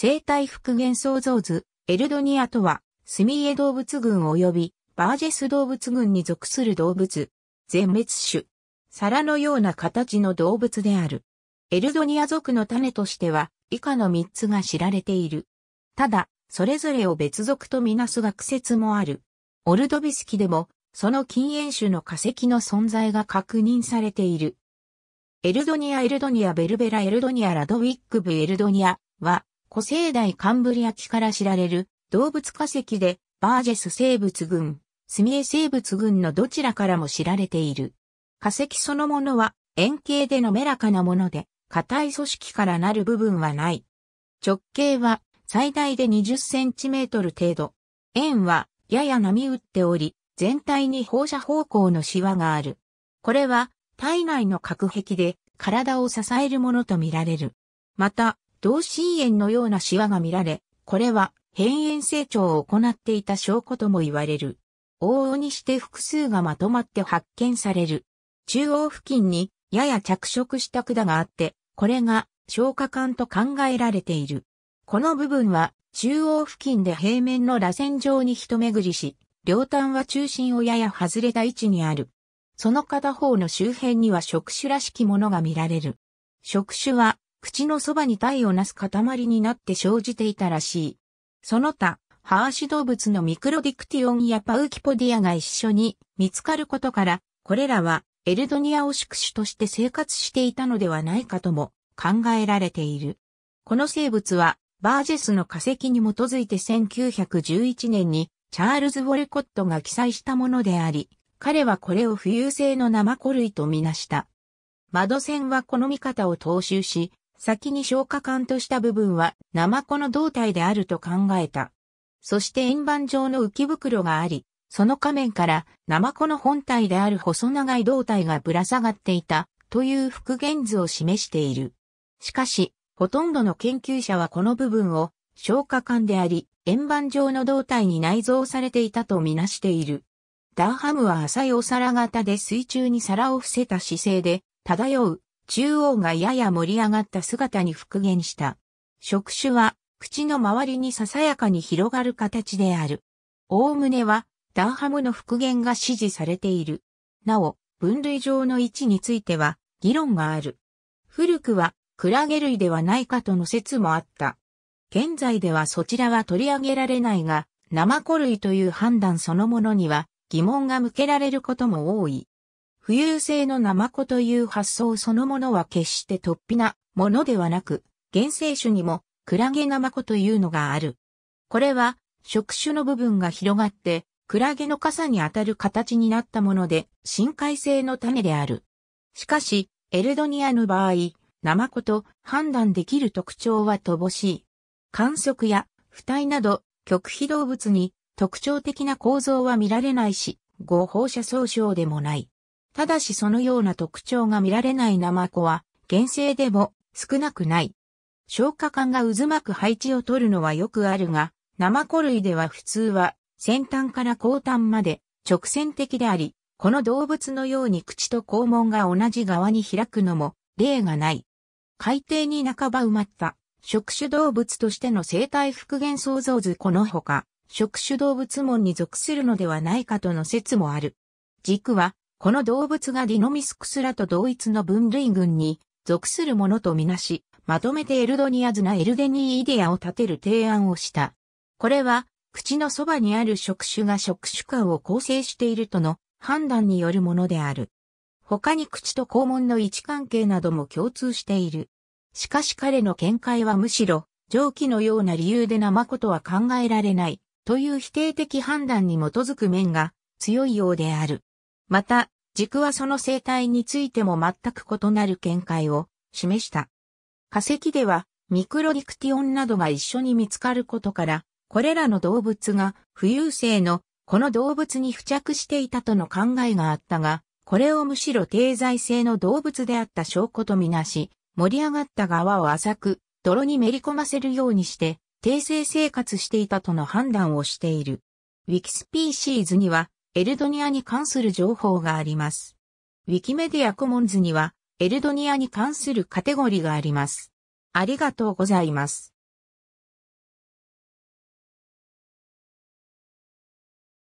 生態復元創造図、エルドニアとは、スミエ動物群及び、バージェス動物群に属する動物、全滅種、皿のような形の動物である。エルドニア族の種としては、以下の3つが知られている。ただ、それぞれを別属とみなす学説もある。オルドビスキでも、その禁煙種の化石の存在が確認されている。エルドニア・エルドニア・ベルベラ・エルドニア・ラドウィックブ・エルドニアは、古生代カンブリア紀から知られる動物化石でバージェス生物群、スミエ生物群のどちらからも知られている。化石そのものは円形でのめらかなもので、硬い組織からなる部分はない。直径は最大で20センチメートル程度。円はやや波打っており、全体に放射方向のシワがある。これは体内の隔壁で体を支えるものとみられる。また、同心円のようなシワが見られ、これは変円成長を行っていた証拠とも言われる。往々にして複数がまとまって発見される。中央付近にやや着色した管があって、これが消化管と考えられている。この部分は中央付近で平面の螺旋状に一巡りし、両端は中心をやや外れた位置にある。その片方の周辺には触手らしきものが見られる。触手は口のそばに体をなす塊になって生じていたらしい。その他、ハーシ動物のミクロディクティオンやパウキポディアが一緒に見つかることから、これらはエルドニアを宿主として生活していたのではないかとも考えられている。この生物は、バージェスの化石に基づいて1911年にチャールズ・ウォルコットが記載したものであり、彼はこれを浮遊性の生古類とみなした。窓線はこの見方を踏襲し、先に消化管とした部分はナマコの胴体であると考えた。そして円盤状の浮き袋があり、その仮面からナマコの本体である細長い胴体がぶら下がっていたという復元図を示している。しかし、ほとんどの研究者はこの部分を消化管であり、円盤状の胴体に内蔵されていたとみなしている。ダーハムは浅いお皿型で水中に皿を伏せた姿勢で漂う中央がやや盛り上がった姿に復元した。触手は、口の周りにささやかに広がる形である。おおむねは、ダーハムの復元が指示されている。なお、分類上の位置については、議論がある。古くは、クラゲ類ではないかとの説もあった。現在ではそちらは取り上げられないが、ナマコ類という判断そのものには疑問が向けられることも多い。浮遊性のナマコという発想そのものは決して突飛なものではなく、原生種にもクラゲナマコというのがある。これは触手の部分が広がって、クラゲの傘に当たる形になったもので、深海性の種である。しかし、エルドニアの場合、ナマコと判断できる特徴は乏しい。観測や不体など極秘動物に特徴的な構造は見られないし、合放射総称でもない。ただしそのような特徴が見られないナマコは、原生でも少なくない。消化管が渦巻く配置を取るのはよくあるが、ナマコ類では普通は先端から後端まで直線的であり、この動物のように口と肛門が同じ側に開くのも例がない。海底に半ば埋まった触手動物としての生態復元創造図このほか、触手動物門に属するのではないかとの説もある。軸はこの動物がディノミスクスラと同一の分類群に属するものとみなし、まとめてエルドニアズナエルデニーイデアを立てる提案をした。これは、口のそばにある触手が触手間を構成しているとの判断によるものである。他に口と肛門の位置関係なども共通している。しかし彼の見解はむしろ、上記のような理由で生ことは考えられない、という否定的判断に基づく面が強いようである。また、軸はその生態についても全く異なる見解を示した。化石では、ミクロディクティオンなどが一緒に見つかることから、これらの動物が浮遊性のこの動物に付着していたとの考えがあったが、これをむしろ低在性の動物であった証拠とみなし、盛り上がった側を浅く、泥にめり込ませるようにして、低生生活していたとの判断をしている。ウィキスピーシーズには、エルドニアに関する情報があります。ウィキメディアコモンズには、エルドニアに関するカテゴリがあります。ありがとうございます。